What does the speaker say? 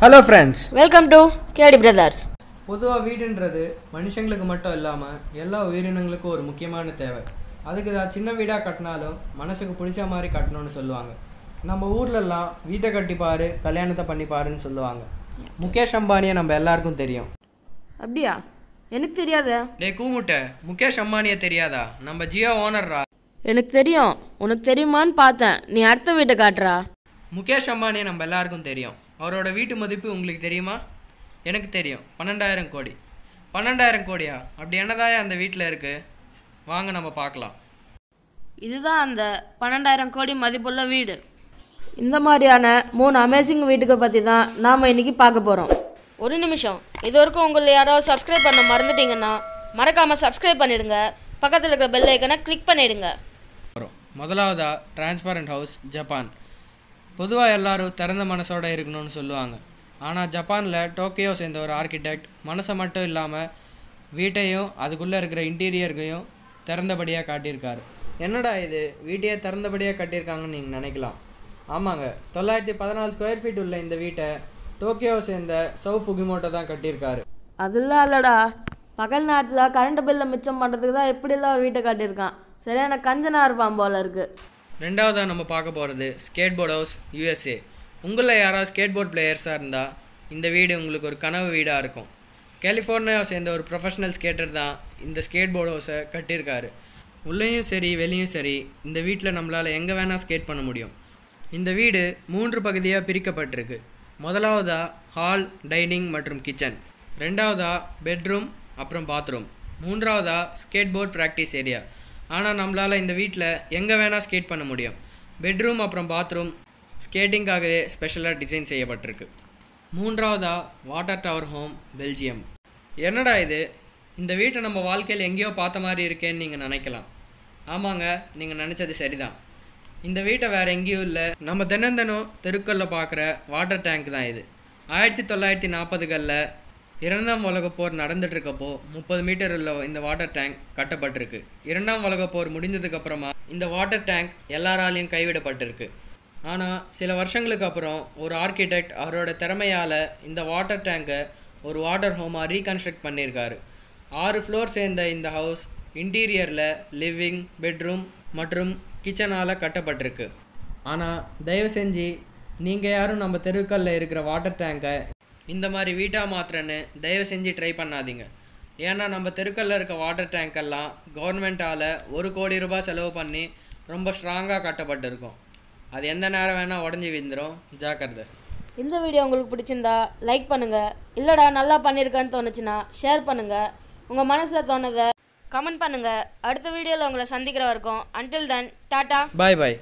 hello friends welcome to KD Brothers பொதுவாக வீடுன்றது மனுஷங்களுக்கு மட்டும் இல்லாமல் எல்லா உயிரினங்களுக்கும் ஒரு முக்கியமான தேவை அதுக்கு தான் சின்ன வீடாக கட்டினாலும் மனசுக்கு பிடிச்ச மாதிரி கட்டணும்னு சொல்லுவாங்க நம்ம ஊர்லெல்லாம் வீட்டை கட்டிப்பார் கல்யாணத்தை பண்ணிப்பாருன்னு சொல்லுவாங்க முகேஷ் அம்பானியை நம்ம எல்லாருக்கும் தெரியும் அப்படியா எனக்கு தெரியாதா டே கூமுட்டை முகேஷ் அம்பானியை தெரியாதா நம்ம ஜியோ ஓனர்ரா எனக்கு தெரியும் உனக்கு தெரியுமான்னு பார்த்தேன் நீ அடுத்த வீட்டை காட்டுறா முகேஷ் அம்பானியை நம்ம எல்லாருக்கும் தெரியும் அவரோட வீட்டு மதிப்பு உங்களுக்கு தெரியுமா எனக்கு தெரியும் பன்னெண்டாயிரம் கோடி பன்னெண்டாயிரம் கோடியா அப்படி என்னதாயா அந்த வீட்டில் இருக்குது வாங்க நம்ம பார்க்கலாம் இதுதான் அந்த பன்னெண்டாயிரம் கோடி மதிப்புள்ள வீடு இந்த மாதிரியான மூணு அமேசிங் வீட்டுக்கு பற்றி தான் நாம் இன்றைக்கி பார்க்க போகிறோம் ஒரு நிமிஷம் இது வரைக்கும் உங்களை யாராவது சப்ஸ்கிரைப் பண்ண மறந்துட்டீங்கன்னா மறக்காமல் சப்ஸ்கிரைப் பண்ணிடுங்க பக்கத்தில் இருக்கிற பெல் ஐக்கனை கிளிக் பண்ணிடுங்க முதலாவதாக டிரான்ஸ்பரண்ட் ஹவுஸ் ஜப்பான் பொதுவாக எல்லாரும் திறந்த மனசோடு இருக்கணும்னு சொல்லுவாங்க ஆனால் ஜப்பானில் டோக்கியோ சேர்ந்த ஒரு ஆர்கிடெக்ட் மனசை மட்டும் இல்லாமல் வீட்டையும் அதுக்குள்ளே இருக்கிற இன்டீரியர்களையும் திறந்தபடியாக காட்டியிருக்காரு என்னடா இது வீட்டையே திறந்தபடியாக கட்டியிருக்காங்கன்னு நீங்கள் நினைக்கலாம் ஆமாங்க தொள்ளாயிரத்தி பதினாலு ஸ்கொயர் ஃபீட் உள்ள இந்த வீட்டை டோக்கியோவை சேர்ந்த சவு ஃபுகிமோட்டோ தான் கட்டியிருக்காரு அதெல்லாம் இல்லைடா பகல் நேரத்தில் கரண்ட் பில்லை மிச்சம் பண்ணுறதுக்கு தான் எப்படிலாம் வீட்டை கட்டியிருக்கான் சரியான கஞ்சனாக இருப்பான் போல இருக்குது ரெண்டாவதாக நம்ம பார்க்க போகிறது ஸ்கேட் போர்ட் ஹவுஸ் யூஎஸ்ஏ உங்களில் யாராவது ஸ்கேட் போர்ட் பிளேயர்ஸாக இருந்தால் இந்த வீடு உங்களுக்கு ஒரு கனவு வீடாக இருக்கும் கலிஃபோர்னியாவை சேர்ந்த ஒரு ப்ரொஃபஷனல் ஸ்கேட்டர் தான் இந்த ஸ்கேட் போர்ட் ஹவுஸை கட்டியிருக்காரு உள்ளேயும் சரி வெளியும் சரி இந்த வீட்டில் நம்மளால் எங்கே வேணால் ஸ்கேட் பண்ண முடியும் இந்த வீடு மூன்று பகுதியாக பிரிக்கப்பட்டிருக்கு முதலாவதாக ஹால் டைனிங் மற்றும் கிச்சன் ரெண்டாவதாக பெட்ரூம் அப்புறம் பாத்ரூம் மூன்றாவதாக ஸ்கேட் போர்ட் ப்ராக்டிஸ் ஏரியா ஆனால் நம்மளால் இந்த வீட்டில் எங்கே வேணால் ஸ்கேட் பண்ண முடியும் பெட்ரூம் அப்புறம் பாத்ரூம் ஸ்கேட்டிங்காகவே ஸ்பெஷலாக டிசைன் செய்யப்பட்டிருக்கு மூன்றாவதாக வாட்டர் டவர் ஹோம் பெல்ஜியம் என்னடா இது இந்த வீட்டை நம்ம வாழ்க்கையில் எங்கேயோ பார்த்த மாதிரி இருக்கேன்னு நீங்கள் நினைக்கலாம் ஆமாங்க நீங்கள் நினச்சது சரிதான் இந்த வீட்டை வேறு எங்கேயும் இல்லை நம்ம தினந்தனும் தெருக்களில் பார்க்குற வாட்டர் டேங்க் தான் இது ஆயிரத்தி தொள்ளாயிரத்தி நாற்பதுகளில் இரண்டாம் உலகப் போர் நடந்துட்டுருக்கப்போ முப்பது மீட்டர் உள்ள இந்த வாட்டர் டேங்க் கட்டப்பட்டிருக்கு இரண்டாம் உலகப் போர் முடிஞ்சதுக்கப்புறமா இந்த வாட்டர் டேங்க் எல்லாராலையும் கைவிடப்பட்டிருக்கு ஆனால் சில வருஷங்களுக்கு அப்புறம் ஒரு ஆர்கிடெக்ட் அவரோட திறமையால் இந்த வாட்டர் டேங்கை ஒரு வாட்டர் ஹோமாக ரீகன்ஸ்ட்ரக்ட் பண்ணியிருக்காரு ஆறு ஃப்ளோர் சேர்ந்த இந்த ஹவுஸ் இன்டீரியரில் லிவிங் பெட்ரூம் மற்றும் கிச்சனால் கட்டப்பட்டிருக்கு ஆனால் தயவு செஞ்சு நீங்கள் யாரும் நம்ம தெருக்களில் இருக்கிற வாட்டர் டேங்கை இந்த மாதிரி வீட்டாக மாத்திரன்னு தயவு செஞ்சு ட்ரை பண்ணாதீங்க ஏன்னா நம்ம தெருக்கல்ல இருக்க வாட்டர் டேங்கெல்லாம் கவர்மெண்ட்டால் ஒரு கோடி ரூபாய் செலவு பண்ணி ரொம்ப ஸ்ட்ராங்காக கட்டப்பட்டிருக்கும் அது எந்த நேரம் வேணால் உடஞ்சி விழுந்துடும் ஜாக்கிரத இந்த வீடியோ உங்களுக்கு பிடிச்சிருந்தா லைக் பண்ணுங்கள் இல்லைடா நல்லா பண்ணியிருக்கான்னு தோணுச்சுன்னா ஷேர் பண்ணுங்கள் உங்கள் மனசில் தோணுதை கமெண்ட் பண்ணுங்கள் அடுத்த வீடியோவில் உங்களை சந்திக்கிற வரைக்கும் அன்டில் தென் டாட்டா பாய் பாய்